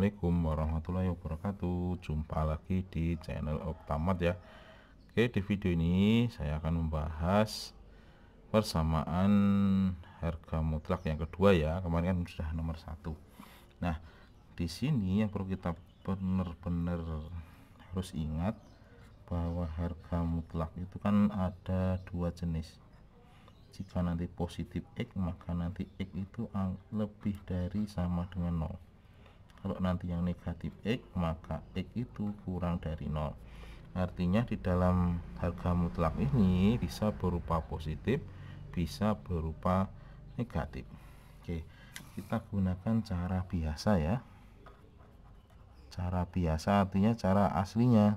Assalamualaikum warahmatullahi wabarakatuh Jumpa lagi di channel Oktamat ya Oke di video ini saya akan membahas Persamaan harga mutlak yang kedua ya Kemarin kan sudah nomor satu Nah di sini yang perlu kita benar-benar harus ingat Bahwa harga mutlak itu kan ada dua jenis jika nanti positif X maka nanti X itu lebih dari sama dengan 0 kalau nanti yang negatif X maka X itu kurang dari 0 artinya di dalam harga mutlak ini bisa berupa positif bisa berupa negatif Oke kita gunakan cara biasa ya cara biasa artinya cara aslinya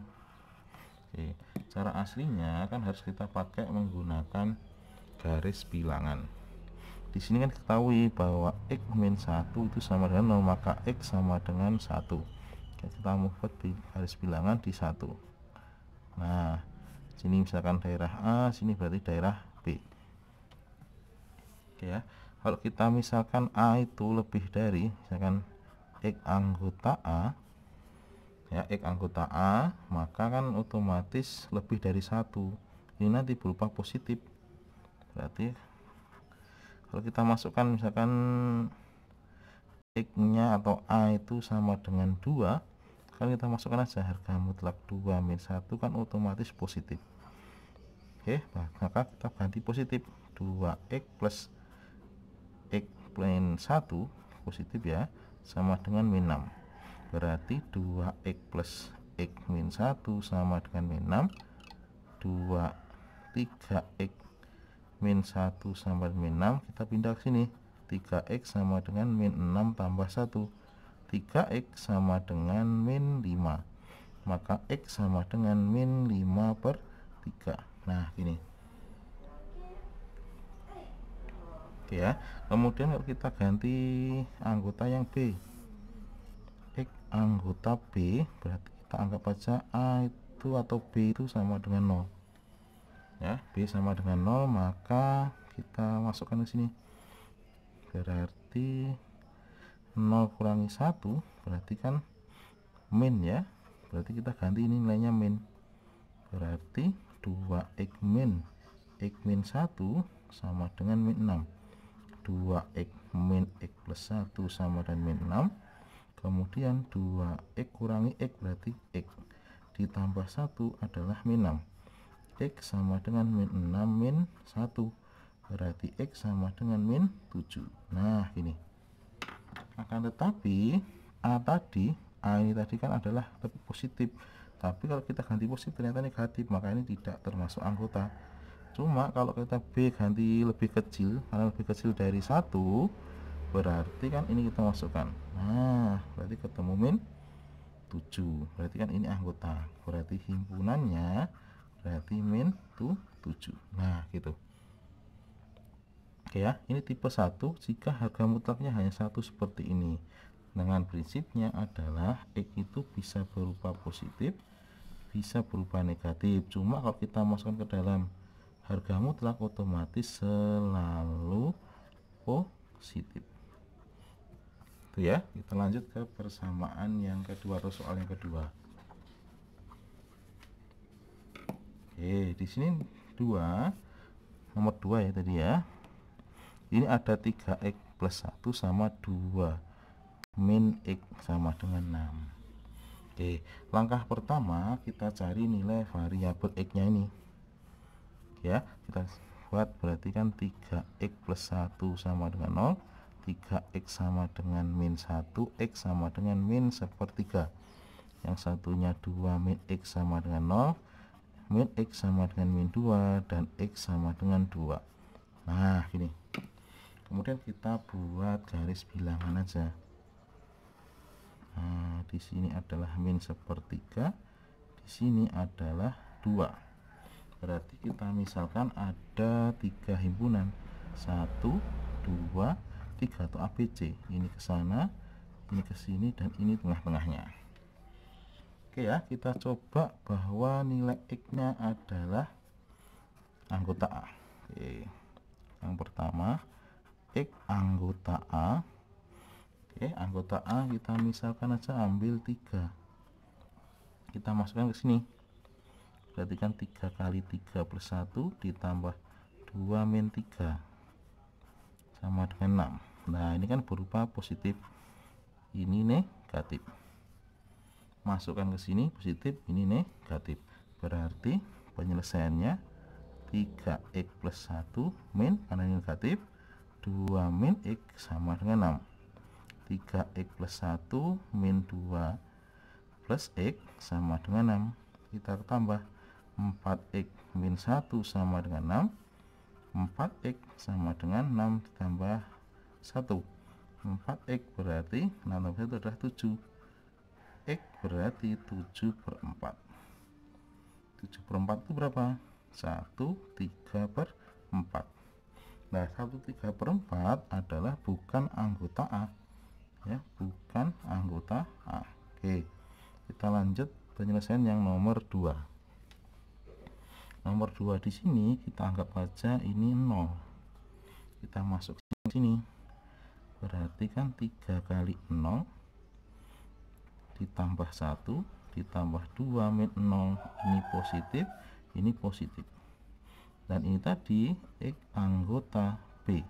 Oke cara aslinya kan harus kita pakai menggunakan garis bilangan di sini kan ketahui bahwa x min 1 itu sama dengan 0 maka x sama dengan 1 kita di garis bilangan di 1 nah sini misalkan daerah A sini berarti daerah B oke ya kalau kita misalkan A itu lebih dari misalkan X anggota A ya X anggota A maka kan otomatis lebih dari satu ini nanti berupa positif berarti kalau kita masukkan misalkan x-nya atau a itu sama dengan 2 kan kita masukkan aja harga mutlak 2 min 1 kan otomatis positif oke nah, maka kita ganti positif 2x plus x plus 1 positif ya sama dengan min 6 berarti 2x plus x min 1 sama dengan min 6 2 3x min 1 sama dengan min 6 kita pindah ke sini 3x sama dengan min 6 tambah 1 3x sama dengan min 5 maka x sama dengan min 5 per 3 nah gini oke ya kemudian kalau kita ganti anggota yang B x anggota B berarti kita anggap aja A itu atau B itu sama dengan 0 ya B sama dengan 0 maka kita masukkan ke sini berarti 0 kurangi 1 berarti kan min ya berarti kita ganti ini nilainya min berarti 2x min x min 1 sama dengan min 6 2x min x plus 1 sama dengan min 6 kemudian 2x kurangi x berarti x ditambah 1 adalah min 6 X sama dengan min 6 min 1 berarti X sama dengan min 7 nah ini akan tetapi A tadi A ini tadi kan adalah lebih positif tapi kalau kita ganti positif ternyata negatif maka ini tidak termasuk anggota cuma kalau kita B ganti lebih kecil karena lebih kecil dari satu berarti kan ini kita masukkan nah berarti ketemu min 7 berarti kan ini anggota berarti himpunannya min tuh 7 nah gitu oke ya ini tipe 1 jika harga mutlaknya hanya satu seperti ini dengan prinsipnya adalah X itu bisa berupa positif bisa berupa negatif cuma kalau kita masukkan ke dalam harga mutlak otomatis selalu positif itu ya kita lanjut ke persamaan yang kedua atau soal yang kedua Oke, di sini dua nomor dua ya tadi ya. Ini ada 3x plus 1 sama 2 min x sama dengan 6 Oke langkah pertama kita cari nilai variabel x nya ini ya kita buat berarti kan 3x plus 1 sama dengan 0 3x sama dengan min 1 x sama dengan min sepertiga yang satunya 2 min x sama dengan 0 min X sama dengan min 2 dan X sama dengan 2 nah gini kemudian kita buat garis bilangan aja nah di sini adalah min sepertiga di sini adalah 2 berarti kita misalkan ada tiga himpunan 1 2 3 atau ABC ini ke sana ini ke sini dan ini tengah-tengahnya Oke ya, kita coba bahwa nilai X-nya adalah anggota A. Oke. Yang pertama, X anggota A. Oke, anggota A kita misalkan aja ambil 3. Kita masukkan ke sini. Berarti kan 3 kali 3 plus 1 ditambah 2 min 3. Sama dengan 6. Nah, ini kan berupa positif. Ini negatif masukkan ke sini positif ini negatif berarti penyelesaiannya 3x plus 1 min karena ini negatif 2 min x sama dengan 6 3x plus 1 min 2 plus x sama dengan 6 kita tambah 4x min 1 sama dengan 6 4x sama dengan 6 ditambah 1 4x berarti 6 tambah 1 adalah 7 berarti 7 per 4 7 per 4 itu berapa? 1, 3 per 4 nah 1, 3 per 4 adalah bukan anggota A ya bukan anggota A oke kita lanjut penyelesaian yang nomor 2 nomor 2 di sini kita anggap saja ini 0 kita masuk sini berarti kan 3 kali 0 ditambah 1 ditambah 2 min 0 ini positif ini positif dan ini tadi X anggota B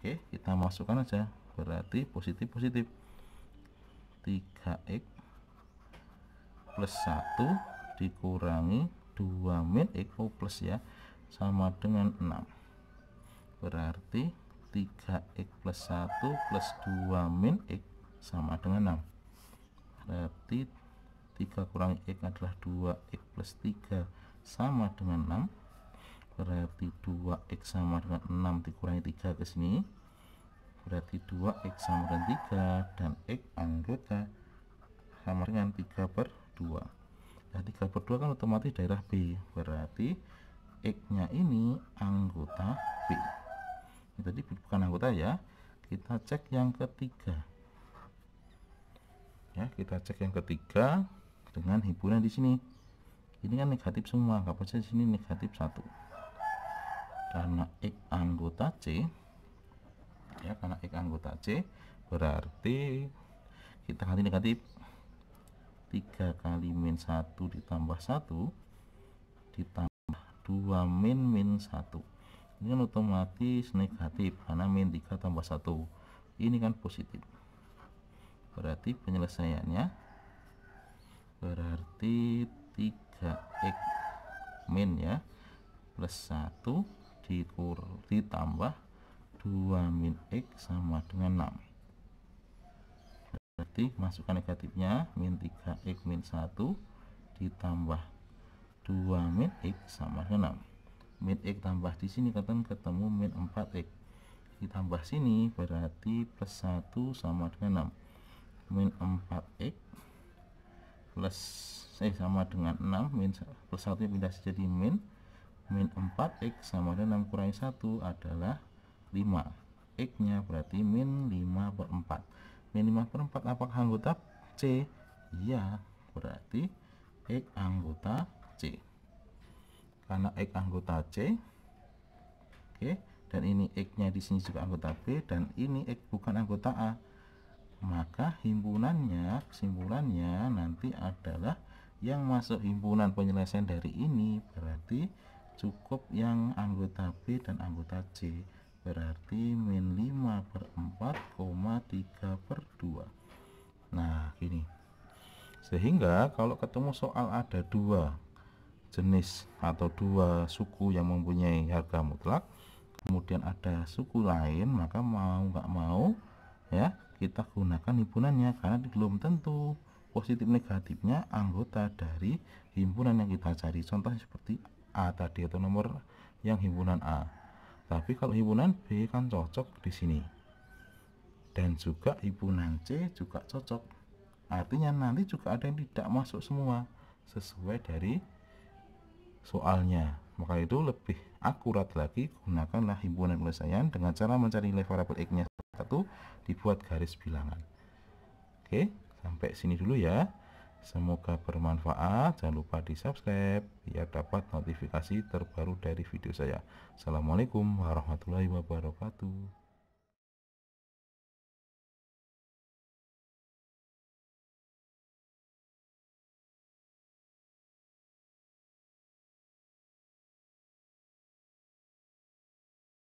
Oke kita masukkan aja berarti positif positif 3X plus 1 dikurangi 2 min X oh plus ya sama dengan 6 berarti 3X plus 1 plus 2 min X sama dengan 6 berarti 3 kurang X adalah 2X plus 3 sama dengan 6 berarti 2X sama dengan 6 dikurangi 3 ke sini berarti 2X sama dengan 3 dan X anggota sama dengan 3 per 2 nah 3 per 2 kan otomatis daerah B berarti X nya ini anggota B ini tadi bukan anggota ya kita cek yang ketiga ya kita cek yang ketiga dengan hiburan di sini ini kan negatif semua kapasitas percaya sini negatif satu karena x anggota c ya karena x anggota c berarti kita ganti negatif 3 kali min 1 ditambah 1 ditambah 2 min min 1 ini kan otomatis negatif karena min 3 tambah 1 ini kan positif berarti penyelesaiannya berarti 3x min ya plus 1 dikur, ditambah 2 min x sama dengan 6 berarti masukkan negatifnya min 3x min 1 ditambah 2 min x sama dengan 6 min x tambah di sini katakan ketemu min 4x ditambah sini berarti plus 1 sama dengan 6 min 4x plus eh sama dengan 6 min plus 1 pindah jadi min min 4x sama dengan 6 kurangi 1 adalah 5 x nya berarti min 5 per 4 min 5 per 4 apakah anggota C? ya berarti x anggota C karena x anggota C oke okay, dan ini x nya di sini juga anggota B dan ini x bukan anggota A maka himpunannya kesimpulannya nanti adalah yang masuk himpunan penyelesaian dari ini berarti cukup yang anggota B dan anggota C berarti min 5 per tiga per 2 nah gini sehingga kalau ketemu soal ada dua jenis atau dua suku yang mempunyai harga mutlak kemudian ada suku lain maka mau nggak mau ya kita gunakan himpunannya karena belum tentu positif negatifnya anggota dari himpunan yang kita cari contohnya seperti A tadi atau nomor yang himpunan A tapi kalau himpunan B kan cocok di sini dan juga himpunan C juga cocok artinya nanti juga ada yang tidak masuk semua sesuai dari soalnya maka itu lebih akurat lagi gunakanlah himpunan penyelesaian dengan cara mencari nilai variabel x-nya satu dibuat garis bilangan oke sampai sini dulu ya semoga bermanfaat jangan lupa di subscribe biar dapat notifikasi terbaru dari video saya assalamualaikum warahmatullahi wabarakatuh